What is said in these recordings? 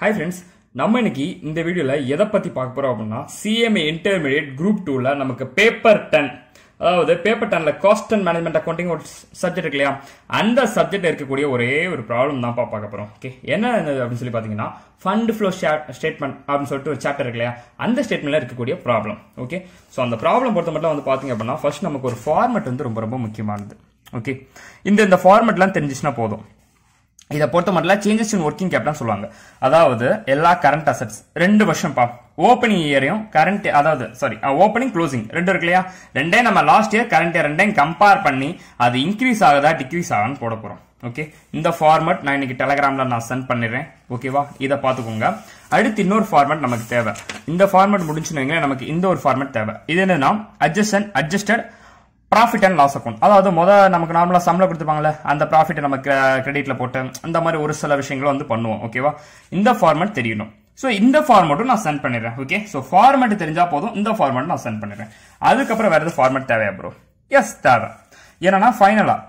hi friends நம்ம இன்னைக்கு இந்த வீடியோவில் எதை பற்றி பார்க்க போகிறோம் அப்படின்னா சிஎம்ஏ இன்டர்மீடியட் குரூப் டூவில் நமக்கு பேப்பர் டென் அதாவது பேப்பர் டெனில் காஸ்ட் அண்ட் மேனேஜ்மெண்ட் அக்கௌண்டிங் ஒரு சப்ஜெக்ட் இருக்கு இல்லையா அந்த சப்ஜெக்ட் இருக்கக்கூடிய ஒரே ஒரு ப்ராப்ளம் தான் பார்க்க போகிறோம் ஓகே என்ன அப்படின்னு சொல்லி பார்த்தீங்கன்னா ஃபண்ட் ஃப்ளோ ஸ்டேட்மெண்ட் அப்படின்னு சொல்லிட்டு ஒரு சாப்டர் இருக்கு இல்லையா அந்த ஸ்டேட்மெண்ட்டில் இருக்கக்கூடிய ப்ராப்ளம் ஓகே ஸோ அந்த ப்ராப்ளம் பொறுத்த மட்டும் வந்து பார்த்தீங்க அப்படின்னா ஃபர்ஸ்ட் நமக்கு ஒரு ஃபார்மெட் வந்து ரொம்ப ரொம்ப முக்கியமானது ஓகே இந்த இந்த ஃபார்மெட்லாம் தெரிஞ்சிச்சுன்னா போதும் இதை பொறுத்த மட்டும் சேஞ்சஸ் இன் ஒர்க்கிங் கேபிட்டல் சொல்லுவாங்க அதாவது எல்லா கரண்ட் அசட்ஸ் ரெண்டு வருஷம் பா ஓப்பனிங் இயரையும் கரண்ட் அதாவது சாரி ஓப்பனிங் க்ளோசிங் ரெண்டு இருக்கு இல்லையா ரெண்டே நம்ம லாஸ்ட் இயர் கரண்ட் இயர் ரெண்டையும் கம்பேர் பண்ணி அது இன்க்ரீஸ் ஆகுதா டிக்ரீஸ் ஆகுன்னு போட போகிறோம் ஓகே இந்த ஃபார்மட் நான் இன்னைக்கு டெலகிராம்ல நான் சென்ட் பண்ணிடுறேன் ஓகேவா இதை பார்த்துக்கோங்க அடுத்து இன்னொரு ஃபார்மட் நமக்கு தேவை இந்த ஃபார்மட் முடிஞ்சுன்னு நமக்கு இந்த ஒரு ஃபார்மட் தேவை இது என்னன்னா adjusted adjusted profit and loss account அதாவது மொதல் நமக்கு நார்மலாக சம்பளம் கொடுத்துருப்பாங்களே அந்த ப்ராஃபிட்டை நம்ம கிரெடிட்டில் போட்டு அந்த மாதிரி ஒரு சில விஷயங்களும் வந்து பண்ணுவோம் ஓகேவா இந்த ஃபார்மேட் தெரியணும் ஸோ இந்த ஃபார்மேட்டும் நான் சென்ட் பண்ணிடுறேன் ஓகே ஸோ ஃபார்மேட் தெரிஞ்சால் போதும் இந்த ஃபார்மேட் நான் சென்ட் பண்ணிடுறேன் அதுக்கப்புறம் வேறு எது ஃபார்மேட் தேவையா ப்ரோ எஸ் தேவை ஏன்னா ஃபைனலாக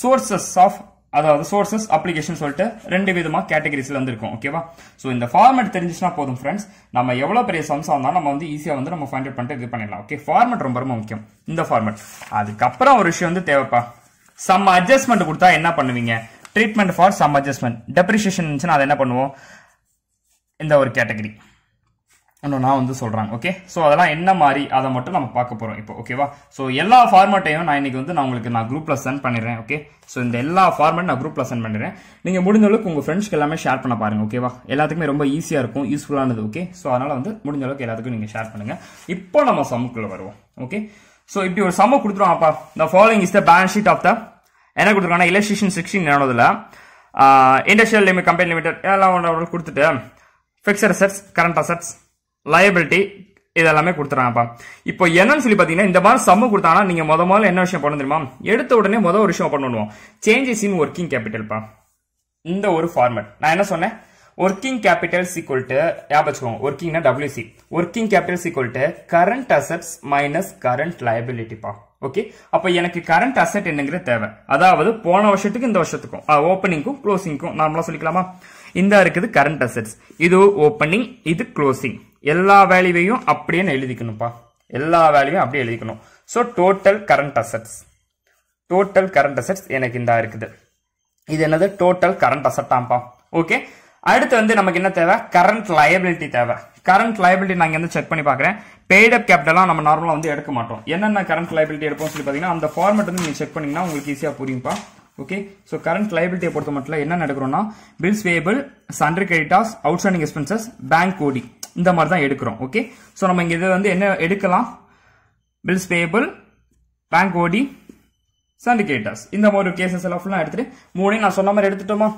சோர்சஸ் ஆஃப் அதாவது சோர்சஸ் அப்ளிகேஷன் சொல்லிட்டு ரெண்டு விதமாக கேட்டகரிஸ்ல வந்து இருக்கும் ஓகேவா ஸோ இந்த ஃபார்மேட் தெரிஞ்சிச்சுன்னா போதும் ஃப்ரெண்ட்ஸ் நம்ம எவ்வளோ பெரிய சம்ஸாக இருந்தாலும் நம்ம வந்து ஈஸியாக வந்து நம்ம ஃபைண்ட் அவுட் பண்ணிட்டு இது பண்ணிடலாம் ஓகே ஃபார்மேட் ரொம்ப ரொம்ப முக்கியம் இந்த ஃபார்மேட் அதுக்கப்புறம் ஒரு விஷயம் வந்து தேவைப்பா சம் அட்ஜஸ்ட்மெண்ட் கொடுத்தா என்ன பண்ணுவீங்க treatment for some adjustment depreciation இருந்துச்சுன்னா அதை என்ன பண்ணுவோம் இந்த ஒரு கேட்டகரி நான் வந்து சொல்கிறாங்க ஓகே ஸோ அதெல்லாம் என்ன மாதிரி அதை மட்டும் நம்ம பார்க்க போகிறோம் இப்போ ஓகேவா ஸோ எல்லா ஃபார்மேட்டையும் நான் இன்றைக்கி வந்து நான் உங்களுக்கு நான் குரூப்பில் சென்ட் பண்ணிடுறேன் ஓகே ஸோ இந்த எல்லா ஃபார்மேட் நான் குரூப்பில் சென்ட் பண்ணிடுறேன் நீங்கள் முடிஞ்சளவுக்கு உங்கள் ஃப்ரெண்ட்ஸ்க்கு எல்லாமே ஷேர் பண்ண பாருங்கள் ஓகேவா எல்லாத்துக்குமே ரொம்ப ஈஸியாக இருக்கும் யூஸ்ஃபுல்லானது ஓகே ஸோ அதனால் வந்து முடிஞ்சளவுக்கு எல்லாத்துக்கும் நீங்கள் ஷேர் பண்ணுங்கள் இப்போ நம்ம சமுக்குள்ளே வருவோம் ஓகே ஸோ இப்படி ஒரு சம்ம கொடுத்துருவோம் அப்பா the following is the balance sheet of the என்ன கொடுத்துருக்காங்கன்னா இலஸ்ட்ரேஷன் சிக்ஸ்டீன் என்னோடதில் இண்டஸ்ட்ரியல் லிமிட் கம்பெனி லிமிடெட் எல்லாம் ஒன்று கொடுத்துட்டு fixed assets current assets liability இதெல்லாமே கொடுத்துறாங்கப்பா இப்போ என்னன்னு சொல்லி பார்த்தீங்கன்னா இந்த மாதிரி சம்மு கொடுத்தாங்கன்னா நீங்கள் முத முதல்ல என்ன விஷயம் பண்ண தெரியுமா எடுத்த உடனே முதல் ஒரு விஷயம் பண்ணுவோம் சேஞ்சஸ் இன் ஒர்க்கிங் கேபிட்டல்ப்பா இந்த ஒரு ஃபார்மட் நான் என்ன சொன்னேன் ஒர்க்கிங் கேபிட்டல் சீக்வல் டு ஞாபகம் ஒர்க்கிங்னா WC working capital is equal to current assets minus current லயபிலிட்டிப்பா ஓகே அப்போ எனக்கு கரண்ட் அசட் என்னங்கிற தேவை அதாவது போன வருஷத்துக்கு இந்த வருஷத்துக்கும் ஓப்பனிங்க்கும் க்ளோசிங்க்கும் நார்மலாக சொல்லிக்கலாமா இந்த இருக்குது கரண்ட் அசட்ஸ் இது ஓப்பனிங் இது க்ளோசிங் எல்லா வேல்யூவையும் அப்படியே எழுதிக்கணும்ப்பா எல்லா வேல்யூவையும் அப்படியே எழுதிக்கணும் so total current assets total current assets எனக்கு இந்த இருக்குது இது என்னது டோட்டல் கரண்ட் அசட்டாம்ப்பா ஓகே அடுத்து வந்து நமக்கு என்ன தேவை கரண்ட் லயபிலிட்டி தேவை கரண்ட் லயபிலிட்டி நாங்கள் வந்து செக் பண்ணி பார்க்குறேன் பெய்டப் கேபிட்டலாம் நம்ம நார்மலாக வந்து எடுக்க மாட்டோம் என்னென்ன கரண்ட் லயபிலிட்டி எடுப்போம் சொல்லி பார்த்தீங்கன்னா அந்த ஃபார்மெட் வந்து நீங்கள் செக் பண்ணிங்கன்னா உங்களுக்கு ஈஸியாக புரியும்ப்பா ஓகே ஸோ கரண்ட் லைபிலிட்டியை பொறுத்த மட்டும் என்ன நடக்கிறோம்னா bills payable sundry creditors outstanding expenses bank OD இந்த மாதிரி தான் எடுக்கிறோம் ஓகே ஸோ நம்ம இங்கே இதை வந்து என்ன எடுக்கலாம் பில்ஸ் பேபிள் பேங்க் ஓடி சண்டிகேட்டர்ஸ் இந்த மாதிரி கேசஸ் எல்லாம் ஃபுல்லாக எடுத்துகிட்டு மூணையும் நான் சொன்ன மாதிரி எடுத்துட்டோமா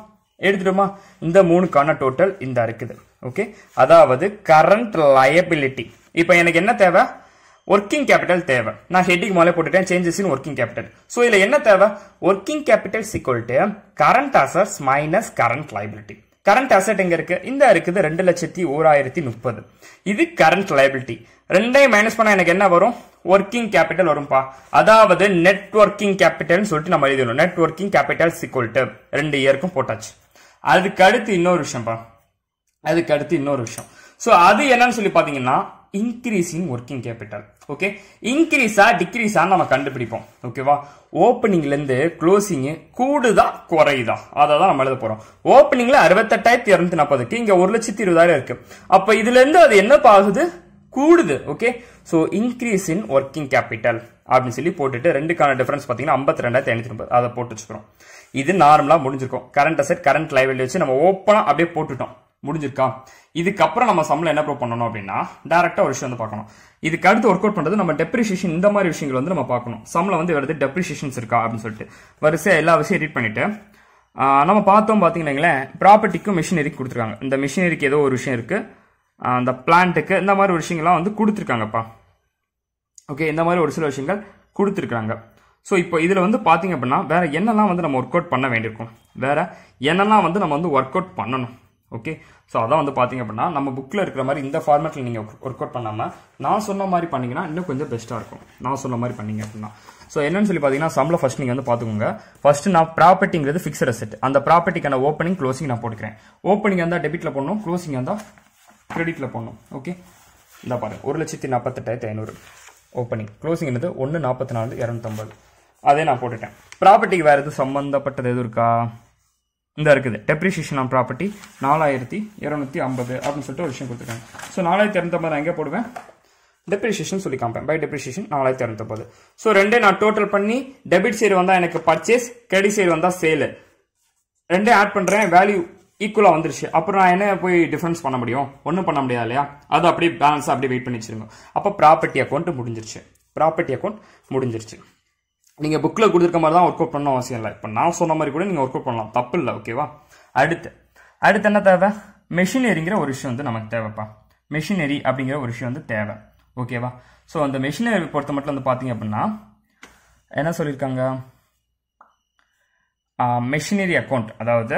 எடுத்துட்டோமா இந்த மூணுக்கான டோட்டல் இந்த இருக்குது ஓகே அதாவது கரண்ட் லயபிலிட்டி இப்போ எனக்கு என்ன தேவை ஒர்க்கிங் கேபிட்டல் தேவை நான் ஹெட்டிங் மேலே போட்டுட்டேன் changes in working capital so இதில் என்ன தேவை working capital is equal to current assets minus current liability current asset எங்க இருக்கு இந்த இருக்குது ரெண்டு லட்சத்தி ஓராயிரத்தி முப்பது இது கரண்ட் லயபிலிட்டி ரெண்டையும் மைனஸ் பண்ணா எனக்கு என்ன வரும் ஒர்க்கிங் கேபிட்டல் வரும்பா அதாவது நெட் ஒர்க்கிங் கேபிட்டல்னு சொல்லிட்டு நம்ம எழுதணும் நெட் ஒர்க்கிங் கேபிட்டல் சிக்வல்ட்டு ரெண்டு இயருக்கும் போட்டாச்சு அதுக்கு அடுத்து இன்னொரு விஷயம்ப்பா அதுக்கு அடுத்து இன்னொரு விஷயம் ஸோ அது என்னன்னு சொல்லி பார்த்தீங்கன்னா இன்க்ரீஸிங் ஒர்க்கிங் கேபிட்டல் ஓகே இன்க்ரீஸா டிக்ரீஸா நம்ம கண்டுபிடிப்போம் ஓகேவா ஓப்பனிங்லேருந்து க்ளோசிங்கு கூடுதா குறையுதா அதை தான் நம்ம எழுத போகிறோம் ஓப்பனிங்கில் அறுபத்தெட்டாயிரத்தி இரநூத்தி நாற்பதுக்கு இங்கே ஒரு லட்சத்தி இருபதாயிரம் இருக்கு அப்போ இதுலேருந்து அது என்ன ஆகுது கூடுது okay so increase in working capital அப்படின்னு சொல்லி போட்டுட்டு ரெண்டுக்கான டிஃபரன்ஸ் பார்த்தீங்கன்னா ஐம்பத்தி ரெண்டாயிரத்தி ஐநூற்றி அதை போட்டு வச்சுக்கிறோம் இது நார்மலாக முடிஞ்சிருக்கும் கரண்ட் அசெட் கரண்ட் லைவெளி வச்சு நம்ம ஓப்பனாக அப்படியே போட்டுட்டோம் முடிஞ்சிருக்கா இதுக்கப்புறம் நம்ம சம்பளம் என்ன ப்ரூவ் பண்ணணும் அப்படின்னா டேரக்டா ஒரு விஷயம் வந்து பார்க்கணும் இதுக்கு அடுத்து ஒர்க் அவுட் பண்ணுறது நம்ம டெப்ரிசியேஷன் இந்த மாதிரி விஷயங்கள் வந்து நம்ம பார்க்கணும் சம்பளம் வந்து வருது டெப்ரிசியேஷன்ஸ் இருக்கா அப்படின்னு சொல்லிட்டு வரிசையாக எல்லா விஷயம் எடிட் பண்ணிவிட்டு நம்ம பார்த்தோம் பாத்தீங்கன்னா ப்ராப்பர்ட்டிக்கும் மிஷினரிக்கு கொடுத்துருக்காங்க இந்த மிஷினரிக்கு ஏதோ ஒரு விஷயம் இருக்குது அந்த பிளான்ட்டுக்கு இந்த மாதிரி ஒரு விஷயங்கள்லாம் வந்து கொடுத்துருக்காங்கப்பா ஓகே இந்த மாதிரி ஒரு சில விஷயங்கள் கொடுத்துருக்காங்க ஸோ இப்போ இதில் வந்து பார்த்தீங்க அப்படின்னா வேறு என்னெல்லாம் வந்து நம்ம ஒர்க் அவுட் பண்ண வேண்டியிருக்கும் வேறு என்னெல்லாம் வந்து நம்ம வந்து ஒர்க் அவுட் பண்ணணும் ஓகே ஸோ அதான் வந்து பார்த்தீங்க அப்படின்னா நம்ம புக்கில் இருக்கிற மாதிரி இந்த ஃபார்மேட்டில் நீங்கள் ஒர்க் அவுட் பண்ணாமல் நான் சொன்ன மாதிரி பண்ணிங்கன்னா இன்னும் கொஞ்சம் பெஸ்ட்டாக இருக்கும் நான் சொன்ன மாதிரி பண்ணிங்க அப்படின்னா ஸோ என்னன்னு சொல்லி பார்த்தீங்கன்னா சம்பளம் ஃபஸ்ட் நீங்கள் வந்து பார்த்துக்கோங்க ஃபஸ்ட்டு நான் ப்ராப்பர்ட்டிங்கிறது ஃபிக்ஸட் அசெட் அந்த ப்ராப்பர்ட்டிக்கான ஓப்பனிங் க்ளோசிங் நான் போட்டுக்கிறேன் ஓப்பனிங் இருந்தால் டெபிட்டில் போடணும் க்ளோசிங் இருந்தால் கிரெடிட்டில் போடணும் ஓகே இந்த பாருங்கள் ஒரு லட்சத்தி நாற்பத்தெட்டாயிரத்தி ஐநூறு ஓப்பனிங் க்ளோசிங் வந்து ஒன்று நாற்பத்தி நாலு இரநூத்தம்பது அதே நான் போட்டுட்டேன் ப்ராப்பர்ட்டிக்கு வேறு எதுவும் சம்மந்தப்பட்டது எதுவும் இருக்கா இந்த இருக்குது டெப்ரிசியேஷன் ஆன் ப்ராப்பர்ட்டி நாலாயிரத்தி இரநூத்தி ஐம்பது அப்படின்னு சொல்லிட்டு ஒரு விஷயம் கொடுத்துருக்காங்க ஸோ நாலாயிரத்தி இரநூத்தம்பது ஐம்பது எங்கே போடுவேன் டெப்ரிசியேஷன் சொல்லி காம்பேன் பை டெப்ரிசியேஷன் நாலாயிரத்தி இரநூத்தம்பது ஸோ ரெண்டே நான் டோட்டல் பண்ணி டெபிட் சைடு வந்தால் எனக்கு பர்ச்சேஸ் கிரெடிட் சைடு வந்தால் சேலு ரெண்டே ஆட் பண்ணுறேன் வேல்யூ ஈக்குவலாக வந்துருச்சு அப்புறம் நான் என்ன போய் டிஃபரன்ஸ் பண்ண முடியும் ஒன்றும் பண்ண முடியாது இல்லையா அது அப்படியே பேலன்ஸாக அப்படியே வெயிட் பண்ணி வச்சிருங்க அப்போ ப்ராப்பர்ட்டி அக்கௌண்ட் முடிஞ்சிருச்சு ப்ராப்பர்ட்டி அக்கௌண்ட் முடிஞ்சிருச்சு நீங்கள் புக்கில் கொடுத்துருக்க மாதிரி தான் ஒர்க் அவுட் பண்ண அவசியம் இல்லை இப்போ நான் சொன்ன மாதிரி கூட நீங்கள் ஒர்க் அவுட் பண்ணலாம் தப்பு இல்லை ஓகேவா அடுத்து அடுத்து என்ன தேவை மெஷினரிங்கிற ஒரு விஷயம் வந்து நமக்கு தேவைப்பா மெஷினரி அப்படிங்கிற ஒரு விஷயம் வந்து தேவை ஓகேவா ஸோ அந்த மெஷினரி பொறுத்த மட்டும் வந்து பார்த்தீங்க அப்படின்னா என்ன சொல்லியிருக்காங்க மெஷினரி அக்கௌண்ட் அதாவது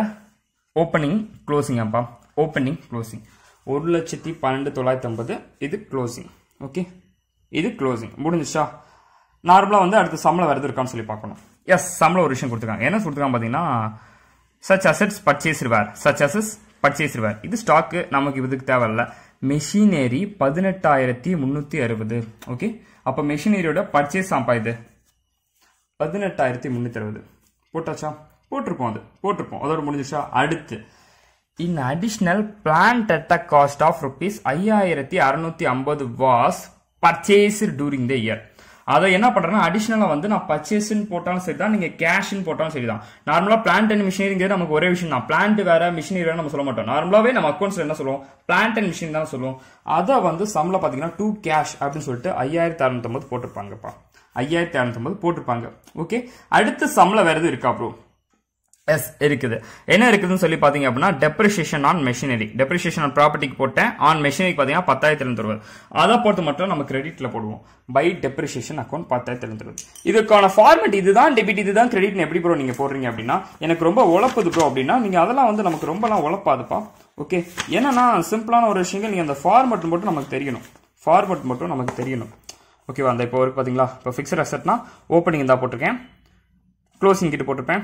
ஓப்பனிங் க்ளோசிங் அப்பா ஓப்பனிங் க்ளோசிங் ஒரு லட்சத்தி பன்னெண்டு தொள்ளாயிரத்தி ஐம்பது இது க்ளோசிங் ஓகே இது க்ளோசிங் முடிஞ்சிச்சா நார்மலாக வந்து அடுத்து சம்பளம் வருது இருக்கான்னு சொல்லி பார்க்கணும் எஸ் சம்பளம் ஒரு விஷயம் கொடுத்துருக்காங்க என்ன கொடுத்துருக்காங்க பார்த்தீங்கன்னா சச் அசட்ஸ் பர்ச்சேஸ் ரிவார் சச் அசஸ் பர்ச்சேஸ் ரிவார் இது ஸ்டாக்கு நமக்கு இதுக்கு தேவையில்ல மெஷினரி பதினெட்டாயிரத்தி முந்நூற்றி அறுபது ஓகே அப்போ மெஷினரியோட பர்ச்சேஸ் ஆம்பா இது பதினெட்டாயிரத்தி முந்நூற்றி அறுபது போட்டாச்சா போட்டிருப்போம் அது போட்டிருப்போம் அதோட முடிஞ்சிச்சா அடுத்து in additional plant at the cost of rupees ஐயாயிரத்தி அறுநூத்தி ஐம்பது was purchase during the year அதை என்ன பண்ணுறேன்னா அடிஷ்னலாக வந்து நான் பர்ச்சேஸ்ன்னு போட்டாலும் சரி தான் நீங்கள் கேஷ்னு போட்டாலும் சரி தான் நார்மலாக பிளான்ட் அண்ட் மிஷினரிங்கிறது நமக்கு ஒரே விஷயம் தான் பிளான்ட் வேறு மிஷினரி வேறு நம்ம சொல்ல மாட்டோம் நார்மலாகவே நம்ம அக்கௌண்ட்ஸில் என்ன சொல்லுவோம் பிளான்ட் அண்ட் மிஷின் தான் சொல்லுவோம் அதை வந்து சம்மில் பார்த்தீங்கன்னா டூ கேஷ் அப்படின்னு சொல்லிட்டு ஐயாயிரத்தி அறநூத்தம்பது போட்டிருப்பாங்கப்பா ஐயாயிரத்தி அறநூத்தம்பது போட்டிருப்பாங்க ஓகே அடுத்து சம்மில் வேறு எதுவும் இருக்கா ப்ரோ எஸ் இருக்குது என்ன இருக்குதுன்னு சொல்லி பார்த்தீங்க அப்படின்னா depreciation on machinery depreciation on ப்ராப்பர்ட்டிக்கு போட்டேன் ஆன் மெஷினரி பார்த்தீங்கன்னா பத்தாயிரத்தி எழுநூறு அதை பொறுத்து மட்டும் நம்ம கிரெடிட்டில் போடுவோம் பை டெப்ரிசியேஷன் அக்கௌண்ட் பத்தாயிரத்தி எழுநூறு இதுக்கான ஃபார்மெட் இதுதான் டெபிட் இதுதான் கிரெடிட் எப்படி ப்ரோ நீங்கள் போடுறீங்க அப்படின்னா எனக்கு ரொம்ப உழப்புது ப்ரோ அப்படின்னா நீங்கள் அதெல்லாம் வந்து நமக்கு ரொம்பலாம் உழப்பாதுப்பா ஓகே என்னன்னா சிம்பிளான ஒரு விஷயங்கள் நீங்கள் அந்த ஃபார்மெட் மட்டும் நமக்கு தெரியணும் ஃபார்மெட் மட்டும் நமக்கு தெரியணும் ஓகேவா அந்த இப்போ ஒரு பார்த்தீங்களா இப்போ ஃபிக்ஸட் அசட்னா ஓப்பனிங் தான் போட்டிருக்கேன் க்ளோசிங் கிட்ட போட்டிருப்பேன்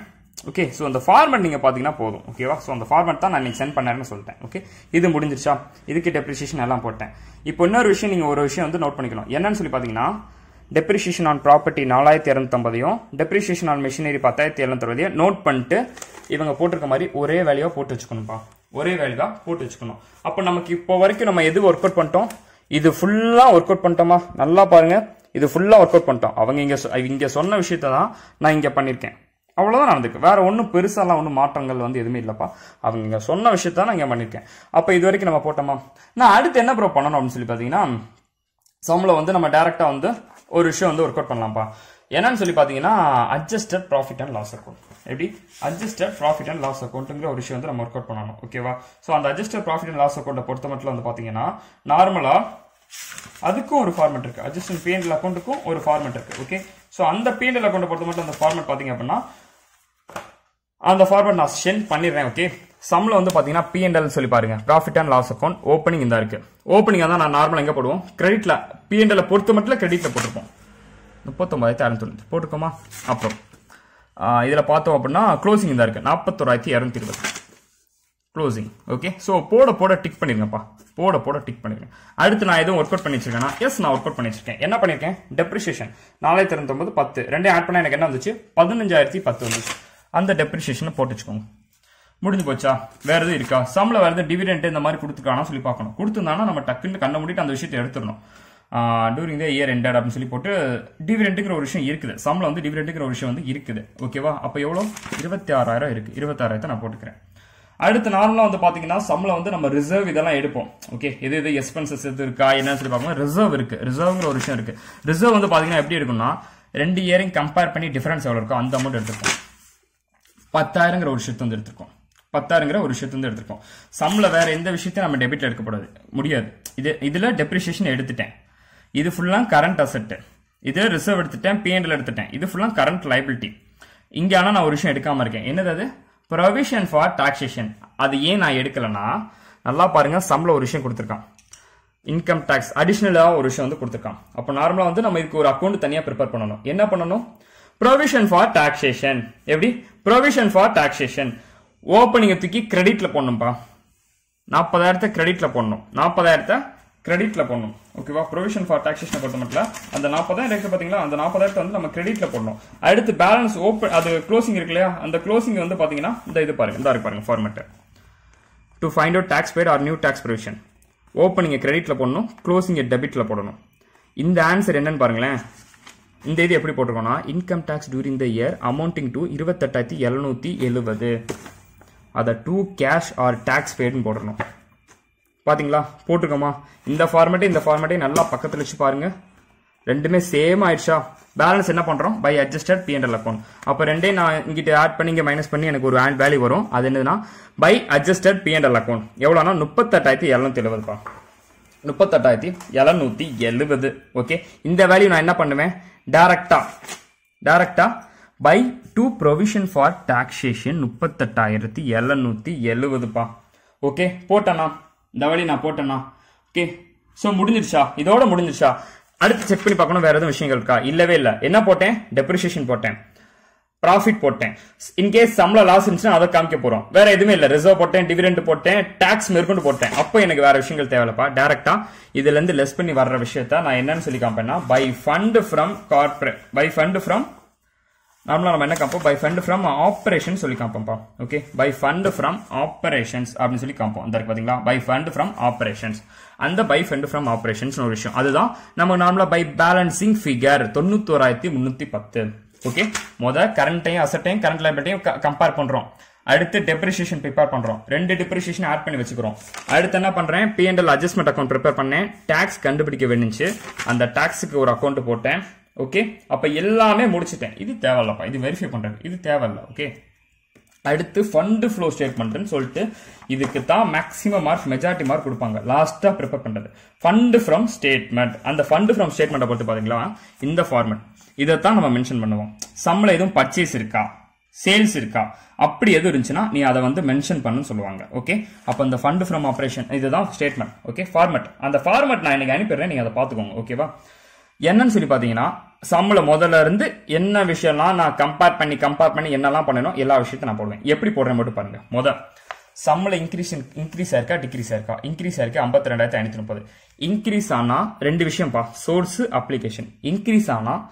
ஓகே ஸோ அந்த ஃபார்மெட் நீங்கள் பார்த்தீங்கன்னா போதும் ஓகேவா ஸோ அந்த ஃபார்மெட் தான் நான் நீங்கள் சென்ட் பண்ணேன்னு சொல்லிட்டேன் ஓகே இது முடிஞ்சிருச்சா இதுக்கு டெப்ரிசியேஷன் எல்லாம் போட்டேன் இப்போ இன்னொரு விஷயம் நீங்கள் ஒரு விஷயம் வந்து நோட் பண்ணிக்கலாம் என்னன்னு சொல்லி பார்த்தீங்கன்னா டெப்ரிசியேஷன் ஆன் ப்ராப்பர்ட்டி நாலாயிரத்தி இரநூத்தம்பதையும் டெப்ரிசியேஷன் ஆன் மிஷினரி பத்தாயிரத்தி எழுநூத்தம்பதையும் நோட் பண்ணிட்டு இவங்க போட்டிருக்க மாதிரி ஒரே வேலையாக போட்டு வச்சுக்கணும்ப்பா ஒரே வேலையாக போட்டு வச்சுக்கணும் அப்போ நமக்கு இப்போ வரைக்கும் நம்ம எது ஒர்க் அவுட் பண்ணிட்டோம் இது ஃபுல்லாக ஒர்க் அவுட் பண்ணிட்டோமா நல்லா பாருங்கள் இது ஃபுல்லாக ஒர்க் அவுட் பண்ணிட்டோம் அவங்க இங்கே இங்கே சொன்ன விஷயத்த தான் நான் இங்கே பண்ணியிருக்கேன் அவ்வளோதான் நடந்துக்கு வேறு ஒன்றும் பெருசாலாம் ஒன்றும் மாற்றங்கள் வந்து எதுவுமே இல்லைப்பா அவங்க சொன்ன விஷயத்தை நான் இங்கே பண்ணியிருக்கேன் அப்போ இது வரைக்கும் நம்ம போட்டோமா நான் அடுத்து என்ன ப்ரோ பண்ணணும் அப்படின்னு சொல்லி பார்த்தீங்கன்னா சம்மில் வந்து நம்ம டேரெக்டாக வந்து ஒரு விஷயம் வந்து ஒர்க் அவுட் பண்ணலாம்ப்பா என்னன்னு சொல்லி பார்த்தீங்கன்னா adjusted profit and loss account எப்படி அட்ஜஸ்டட் ப்ராஃபிட் அண்ட் லாஸ் அக்கௌண்ட்டுங்கிற ஒரு விஷயம் வந்து நம்ம ஒர்க் அவுட் பண்ணணும் ஓகேவா ஸோ அந்த அட்ஜஸ்டட் ப்ராஃபிட் அண்ட் லாஸ் அக்கௌண்ட்டை பொறுத்த மட்டும் வந்து பார்த்தீங்கன்னா நார்மலாக அதுக்கும் ஒரு ஃபார்மெட் இருக்கு அட்ஜஸ்ட் பிஎன்எல் அக்கௌண்ட்டுக்கும் ஒரு ஃபார்மெட் இருக்கு ஓகே ஸோ அந்த பிஎன்எல் அக்கௌண்ட்டை பொறுத்த மட்டும் அந்த ஃபார்மெட் பார்த்தீங்க அப்படின்னா அந்த ஃபார்வர்ட் நான் சென்ட் பண்ணிடுறேன் ஓகே சம்மில் வந்து பார்த்தீங்கன்னா பிஎன்எல் சொல்லி பாருங்க profit and loss account opening இந்த இருக்கு ஓப்பனிங் தான் நான் நார்மலாக எங்கே போடுவோம் கிரெடிட்ல பிஎன்எல்ல பொறுத்த மட்டும் கிரெடிட்ல போட்டிருப்போம் முப்பத்தொம்பதாயிரத்தி அறுநூத்தி போட்டிருக்கோமா அப்புறம் இதில் பார்த்தோம் அப்படின்னா க்ளோசிங் இந்த இருக்கு நாற்பத்தோராயிரத்தி இரநூத்தி இருபது க்ளோசிங் ஓகே ஸோ போட போட டிக் பண்ணிருங்கப்பா போட போட டிக் பண்ணிருங்க அடுத்து நான் எதுவும் ஒர்க் அவுட் பண்ணி வச்சிருக்கேன்னா எஸ் நான் ஒர்க் அவுட் பண்ணி வச்சிருக்கேன் என்ன பண்ணியிருக்கேன் டெப்ரிசியேஷன் நாலாயிரத்தி இரநூத்தொம்பது பத்து ரெண்டே ஆட் பண்ணால் எனக்கு என்ன வந்துச்சு பதினஞ்சாயிரத்தி பத்து வந்துச்சு அந்த டெப்ரிஷியேஷனை போட்டு வச்சுக்கோங்க முடிஞ்சு போச்சா வேற எதுவும் இருக்கா சம்ல வேற எதுவும் டிவிடெண்ட் இந்த மாதிரி கொடுத்துருக்கானா சொல்லி பார்க்கணும் கொடுத்துருந்தானா நம்ம டக்குன்னு கண்ணை மூடிட்டு அந்த விஷயத்தை எடுத்துடணும் டூரிங் த இயர் எண்டட் அப்படின்னு சொல்லி போட்டு டிவிடெண்ட்டுங்கிற ஒரு விஷயம் இருக்குது சம்ல வந்து டிவிடெண்ட்டுங்கிற ஒரு விஷயம் வந்து இருக்குது ஓகேவா அப்போ எவ்வளோ இருபத்தி ஆறாயிரம் இருக்கு இருபத்தாறாயிரத்தை நான் போட்டுக்கிறேன் அடுத்து நார்மலாக வந்து பார்த்தீங்கன்னா சம்மில் வந்து நம்ம ரிசர்வ் இதெல்லாம் எடுப்போம் ஓகே எது எது எக்ஸ்பென்சஸ் எது இருக்கா என்னன்னு சொல்லி பார்க்கணும் ரிசர்வ் இருக்கு ரிசர்வ்ங்கிற ஒரு விஷயம் இருக்கு ரிசர்வ் வந்து பார்த்தீங்கன்னா எப்படி இருக்குன்னா ரெண்டு இயரையும் கம்பேர் பண்ணி டிஃபரன்ஸ் எவ்வளோ இருக்கோ அந்த அமௌண்ட் எடுத்துப்போம் பத்தாயிரங்கிற ஒரு விஷயத்தை வந்து எடுத்திருக்கோம் பத்தாயிரங்கிற ஒரு விஷயத்தை வந்து எடுத்திருக்கோம் சம்மில் வேற எந்த விஷயத்தையும் நம்ம டெபிட்ல எடுக்கப்படாது முடியாது இது இதில் டெப்ரிசியேஷன் எடுத்துட்டேன் இது ஃபுல்லாக கரண்ட் அசட்டு இது ரிசர்வ் எடுத்துட்டேன் பிஎன்எல் எடுத்துட்டேன் இது ஃபுல்லாக கரண்ட் லைபிலிட்டி இங்கே ஆனால் நான் ஒரு விஷயம் எடுக்காமல் இருக்கேன் என்னது அது ப்ரொவிஷன் ஃபார் டாக்ஸேஷன் அது ஏன் நான் எடுக்கலைன்னா நல்லா பாருங்க சம்ல ஒரு விஷயம் கொடுத்துருக்கான் இன்கம் டேக்ஸ் அடிஷ்னலாக ஒரு விஷயம் வந்து கொடுத்துருக்கான் அப்போ நார்மலாக வந்து நம்ம இதுக்கு ஒரு அக்கௌண்ட் தனியாக ப்ரிப்பேர் பண்ணணும் என்ன பண்ணணும் ப்ரொவிஷன் ஃபார் டாக்ஸேஷன் எப்படி ப்ரொவிஷன் ஃபார் டாக்ஸேஷன் ஓப்பனிங்கை தூக்கி கிரெடிட்டில் போடணும்ப்பா நாற்பதாயிரத்தை கிரெடிட்டில் போடணும் நாற்பதாயிரத்தை கிரெடிட்டில் போடணும் ஓகேவா ப்ரொவிஷன் ஃபார் டாக்ஸேஷனை பொறுத்த மட்டும் அந்த நாற்பதாயிரம் இருக்குது பார்த்தீங்களா அந்த நாற்பதாயிரத்தை வந்து நம்ம கிரெடிட்டில் போடணும் அடுத்து பேலன்ஸ் ஓப்பன் அது க்ளோசிங் இருக்கு இல்லையா அந்த க்ளோசிங் வந்து பார்த்தீங்கன்னா இந்த இது பாருங்க இந்த இருக்கு பாருங்க format to find out tax paid or new tax provision ஓப்பனிங்கை கிரெடிட்டில் போடணும் க்ளோசிங்கை டெபிட்டில் போடணும் இந்த ஆன்சர் என்னன்னு பாருங்களேன் இந்த இது எப்படி போட்டிருக்கோம்னா income tax during the year amounting to இருபத்தெட்டாயிரத்தி எழுநூற்றி எழுபது அதை டூ கேஷ் ஆர் டேக்ஸ் பேடுன்னு போடணும் பார்த்தீங்களா போட்டிருக்கோமா இந்த ஃபார்மேட்டே இந்த ஃபார்மேட்டே நல்லா பக்கத்தில் வச்சு பாருங்க ரெண்டுமே சேம் ஆயிடுச்சா பேலன்ஸ் என்ன பண்ணுறோம் பை அட்ஜஸ்டட் பிஎன்எல் அக்கௌண்ட் அப்போ ரெண்டே நான் இங்கிட்ட ஆட் பண்ணி இங்கே மைனஸ் பண்ணி எனக்கு ஒரு ஆண்ட் வேல்யூ வரும் அது என்னதுன்னா பை அட்ஜஸ்டட் பிஎன்எல் அக்கௌண்ட் எவ்வளோனா முப்பத்தெட்டாயிரத்தி எழுநூத்தி எழுபதுப்பா முப்பத்தெட்டாயிரத்தி எழுநூத்தி எழுபது ஓகே இந்த வேல்யூ நான் என்ன பண்ணுவேன் டைரக்டா டைரக்டா by to provision for taxation முப்பத்தெட்டாயிரத்தி எழுநூற்றி எழுபதுப்பா ஓகே போட்டேண்ணா இந்த வழி நான் போட்டேண்ணா ஓகே ஸோ முடிஞ்சிருச்சா இதோட முடிஞ்சிருச்சா அடுத்து செக் பண்ணி பார்க்கணும் வேறு எதுவும் விஷயங்கள் இருக்கா இல்லவே இல்லை என்ன போட்டேன் டெப்ரிசியேஷன் போட்டேன் ப்ராஃபிட் போட்டேன் இன்கேஸ் சம்பள லாஸ் இருந்துச்சுன்னா அதை காமிக்க போறோம் வேற எதுவுமே இல்லை ரிசர்வ் போட்டேன் டிவிடெண்ட் போட்டேன் டாக்ஸ் மேற்கொண்டு போட்டேன் அப்போ எனக்கு வேற விஷயங்கள் தேவைப்பா டேரக்டா இதுல இருந்து லெஸ் பண்ணி வர்ற விஷயத்த நான் என்னன்னு சொல்லி காமிப்பேன்னா by fund from corporate by fund from நார்மலாக நம்ம என்ன காப்போம் பை ஃபண்ட் ஃப்ரம் ஆப்ரேஷன் சொல்லி காப்போம்ப்பா okay by fund from operations அப்படின்னு சொல்லி காப்போம் அந்த இருக்கு பார்த்தீங்களா பை ஃபண்ட் ஃப்ரம் ஆப்ரேஷன்ஸ் அந்த பை ஃபண்ட் ஃப்ரம் ஆப்ரேஷன்ஸ் ஒரு விஷயம் அதுதான் நம்ம நார்மலாக பை பேலன்சிங் ஃபிகர் தொண்ணூத்தோராயிரத்தி முந்நூற்றி பத்து ஓகே மொதல் கரண்ட்டையும் அசட்டையும் கரண்ட் லைபிலிட்டியும் கம்பேர் பண்ணுறோம் அடுத்து டெப்ரிசியேஷன் ப்ரிப்பேர் பண்ணுறோம் ரெண்டு டெப்ரிசியேஷன் ஆட் பண்ணி வச்சுக்கிறோம் அடுத்து என்ன பண்ணுறேன் பிஎன்எல் அட்ஜஸ்ட்மெண்ட் அக்கௌண்ட் ப்ரிப்பேர் பண்ணேன் டேக்ஸ் கண்டுபிடிக்க வேணுச்சு அந்த டேக்ஸுக்கு ஒரு அக்கௌண்ட் போட்டேன் ஓகே அப்போ எல்லாமே முடிச்சுட்டேன் இது தேவையில்லப்பா இது வெரிஃபை பண்ணுறது இது தேவையில்ல ஓகே அடுத்து ஃபண்டு ஃப்ளோ ஸ்டேட்மெண்ட்னு சொல்லிட்டு இதுக்கு தான் மேக்ஸிமம் மார்க் மெஜாரிட்டி மார்க் கொடுப்பாங்க லாஸ்ட்டாக ப்ரிப்பேர் பண்ணுறது ஃபண்டு ஃப்ரம் ஸ்டேட்மெண்ட் அந்த ஃபண்டு ஃப்ரம் ஸ்டேட்மெண்ட்டை பொறுத்து பார்த்தீங்களா இந்த ஃபார்மெட் இதை தான் நம்ம மென்ஷன் பண்ணுவோம் சம்பளம் எதுவும் பர்ச்சேஸ் இருக்கா சேல்ஸ் இருக்கா அப்படி எது இருந்துச்சுன்னா நீ அதை வந்து மென்ஷன் பண்ணுன்னு சொல்லுவாங்க ஓகே அப்போ அந்த ஃபண்டு ஃப்ரம் ஆப்ரேஷன் இதுதான் ஸ்டேட்மெண்ட் ஓகே ஃபார்மெட் அந்த ஃபார்மெட் நான் இன்னைக்கு அனுப்பிடுறேன் நீங்கள் அதை பார்த்துக்கோங்க ஓகேவா என்னன்னு சொல்லி பார்த்தீங்கன்னா சம்மில் முதல்ல இருந்து என்ன விஷயம்லாம் நான் கம்பேர் பண்ணி கம்பேர் பண்ணி என்னெல்லாம் பண்ணணும் எல்லா விஷயத்தையும் நான் போடுவேன் எப்படி போடுறேன் மட்டும் பாருங்க முதல் சம்மில் இன்க்ரீஸ் இன்க்ரீஸ் ஆயிருக்கா டிக்ரீஸ் ஆயிருக்கா இன்க்ரீஸ் ஆயிருக்கா ஐம்பத்தி ரெண்டாயிரத்தி ஐநூற்றி முப்பது இன்க்ரீஸ் ஆனால் ரெண்டு விஷயம்ப்பா சோர்ஸு அப்ளிகேஷன் இன்க்ரீஸ் ஆனால்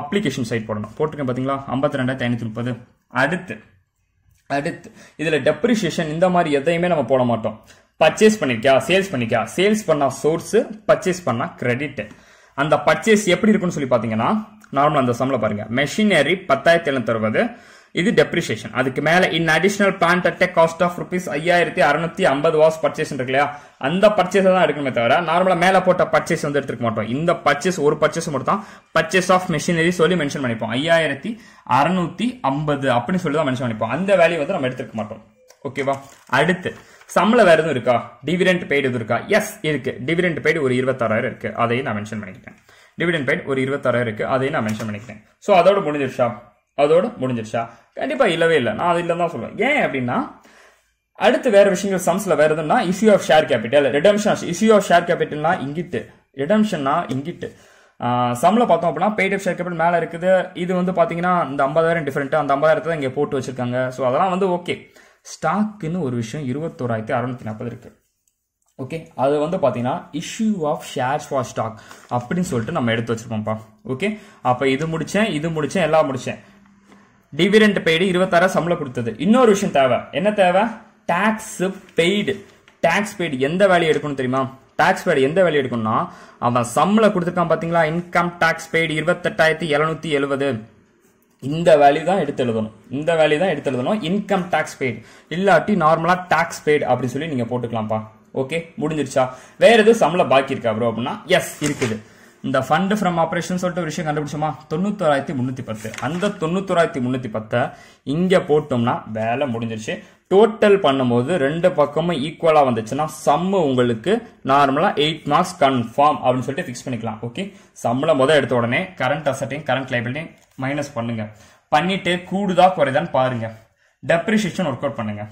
அப்ளிகேஷன் சைட் போடணும் போட்டிருக்கேன் பார்த்தீங்களா ஐம்பத்தி ரெண்டாயிரத்தி ஐநூற்றி முப்பது அடுத்து அடுத்து இதில் டெப்ரிஷியேஷன் இந்த மாதிரி எதையுமே நம்ம போட மாட்டோம் பர்ச்சேஸ் பண்ணிருக்கியா சேல்ஸ் பண்ணிக்கா சேல்ஸ் பண்ணால் சோர்ஸு பர்ச்சேஸ் பண்ணால் கிரெடிட்டு அந்த பர்ச்சேஸ் எப்படி இருக்குன்னு சொல்லி பார்த்தீங்கன்னா நார்மல் அந்த சம்ல பாருங்க மெஷினரி பத்தாயிரத்தி எழுநூத்தி அறுபது இது டெப்ரிசியேஷன் அதுக்கு மேலே in additional plant at the cost of rupees ஐயாயிரத்தி அறுநூத்தி ஐம்பது வாஸ் பர்ச்சேஸ் இருக்கு இல்லையா அந்த பர்ச்சேஸ் தான் எடுக்கணுமே தவிர நார்மலாக மேலே போட்ட பர்ச்சேஸ் வந்து எடுத்துக்க மாட்டோம் இந்த பர்ச்சேஸ் ஒரு பர்ச்சேஸ் மட்டும் தான் பர்ச்சேஸ் ஆஃப் மெஷினரி சொல்லி மென்ஷன் பண்ணிப்போம் ஐயாயிரத்தி அறுநூத்தி ஐம்பது அப்படின்னு சொல்லி தான் மென்ஷன் பண்ணிப்போம் அந்த வேல்யூ வந்து நம்ம எடுத்துக்க மாட்டோம் ஓகேவா அடுத்து சம்மில் வேறு எதுவும் இருக்கா டிவிடெண்ட் பெய்டு எதுவும் இருக்கா எஸ் இருக்கு டிவிடெண்ட் பெய்டு ஒரு இருபத்தாறாயிரம் இருக்கு அதையும் நான் மென்ஷன் பண்ணிக்கிறேன் டிவிடெண்ட் பெய்டு ஒரு இருபத்தாறாயிரம் இருக்கு அதையும் நான் மென்ஷன் பண்ணிக்கிறேன் ஸோ அதோட முடிஞ்சிருச்சா அதோட முடிஞ்சிருச்சா கண்டிப்பாக இல்லவே இல்லை நான் அது இல்லை தான் சொல்லுவேன் ஏன் அப்படின்னா அடுத்து வேற விஷயங்கள் சம்ஸ்ல வேற எதுனா issue of share capital redemption issue of share கேபிட்டல்னா இங்கிட்டு ரிடம்ஷன்னா இங்கிட்டு சம்ல பார்த்தோம் அப்படின்னா பெய்ட் ஆஃப் ஷேர் கேபிட்டல் மேலே இருக்குது இது வந்து பார்த்தீங்கன்னா இந்த ஐம்பதாயிரம் டிஃப்ரெண்ட் அந்த ஐம்பதாயிரத்தை இங்கே போட்டு வச்சிருக்காங்க ஸோ அதெல்லாம் வந்து ஓகே ஸ்டாக்குன்னு ஒரு விஷயம் இருபத்தோராயிரத்தி அறநூற்றி நாற்பது இருக்குது ஓகே அது வந்து பார்த்தீங்கன்னா issue of shares for stock அப்படின்னு சொல்லிட்டு நம்ம எடுத்து வச்சிருப்போம்ப்பா ஓகே அப்போ இது முடித்தேன் இது முடித்தேன் எல்லாம் முடித்தேன் டிவிடெண்ட் பெய்டு இருபத்தாயிரம் சம்பளம் கொடுத்தது இன்னொரு விஷயம் தேவை என்ன தேவை டாக்ஸ் பெய்டு டேக்ஸ் பெய்டு எந்த வேலையை எடுக்கணும் தெரியுமா டேக்ஸ் பெய்டு எந்த வேலையை எடுக்கணும்னா அவன் சம்பளம் கொடுத்துருக்கான் பார்த்தீங்களா இன்கம் டேக்ஸ் பெய்டு இருபத்தெட்டாயிரத்தி எழுநூற்றி எழுபது இந்த வேல்யூ தான் எடுத்து எழுதணும் இந்த வேல்யூ தான் எடுத்து எழுதணும் இன்கம் டேக்ஸ் பெய்டு இல்லாட்டி நார்மலாக டேக்ஸ் பெய்டு அப்படின்னு சொல்லி நீங்கள் போட்டுக்கலாம்ப்பா ஓகே முடிஞ்சிருச்சா வேறு எதுவும் சம்பளம் பாக்கி இருக்கா ப்ரோ அப்படின்னா எஸ் இருக்குது இந்த ஃபண்ட் ஃப்ரம் ஆப்ரேஷன் சொல்லிட்டு ஒரு விஷயம் கண்டுபிடிச்சோமா தொண்ணூத்தோராயிரத்தி முந்நூற்றி பத்து அந்த தொண்ணூத்தோராயிரத்தி முந்நூற்றி பத்தை இங்கே போட்டோம்னா வேலை முடிஞ்சிருச்சு டோட்டல் பண்ணும்போது ரெண்டு பக்கமும் ஈக்குவலாக வந்துச்சுன்னா சம்மு உங்களுக்கு நார்மலாக எயிட் மார்க்ஸ் கன்ஃபார்ம் அப்படின்னு சொல்லிட்டு ஃபிக்ஸ் பண்ணிக்கலாம் ஓகே சம்மில் முதல் எடுத்த உடனே கரண்ட் அசட்டையும் கரண்ட் லைபிலிட்டியும் மைனஸ் பண்ணுங்க பண்ணிட்டு கூடுதா குறைதான்னு பாருங்க டெப்ரிஷியேஷன் ஒர்க் அவுட் பண்ணுங்க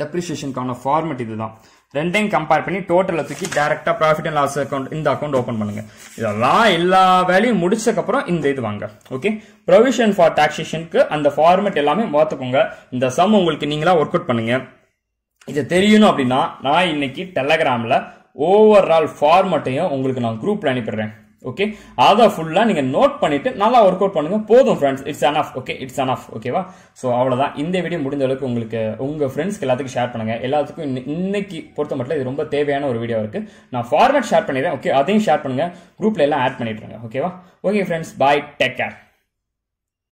டெப்ரிஷியேஷனுக்கான ஃபார்மெட் இதுதான் ரெண்டையும் கம்பேர் பண்ணி டோட்டலை தூக்கி டேரெக்டாக ப்ராஃபிட் அண்ட் லாஸ் அக்கௌண்ட் இந்த அக்கௌண்ட் ஓப்பன் பண்ணுங்க இதெல்லாம் எல்லா வேலையும் முடிச்சதுக்கப்புறம் இந்த இது வாங்க ஓகே ப்ரொவிஷன் ஃபார் டாக்ஸேஷனுக்கு அந்த ஃபார்மேட் எல்லாமே பார்த்துக்கோங்க இந்த சம் உங்களுக்கு நீங்களாக ஒர்க் அவுட் பண்ணுங்க இது தெரியணும் அப்படின்னா நான் இன்னைக்கு டெலகிராமில் ஓவரால் ஃபார்மட்டையும் உங்களுக்கு நான் குரூப்பில் அனுப்பிடுறேன் ஓகே அதை ஃபுல்லாக நீங்கள் நோட் பண்ணிவிட்டு நல்லா ஒர்க் அவுட் பண்ணுங்கள் போதும் friends it's enough okay it's enough ஓகேவா ஸோ அவ்வளோதான் இந்த வீடியோ முடிந்த அளவுக்கு உங்களுக்கு உங்கள் ஃப்ரெண்ட்ஸ்க்கு எல்லாத்துக்கும் ஷேர் பண்ணுங்கள் எல்லாத்துக்கும் இன்னைக்கு பொறுத்த மட்டும் இது ரொம்ப தேவையான ஒரு வீடியோ இருக்குது நான் ஃபார்மேட் ஷேர் பண்ணிடுறேன் ஓகே அதையும் ஷேர் பண்ணுங்கள் குரூப்ல எல்லாம் ஆட் பண்ணிட்டுருங்க ஓகேவா okay friends bye take care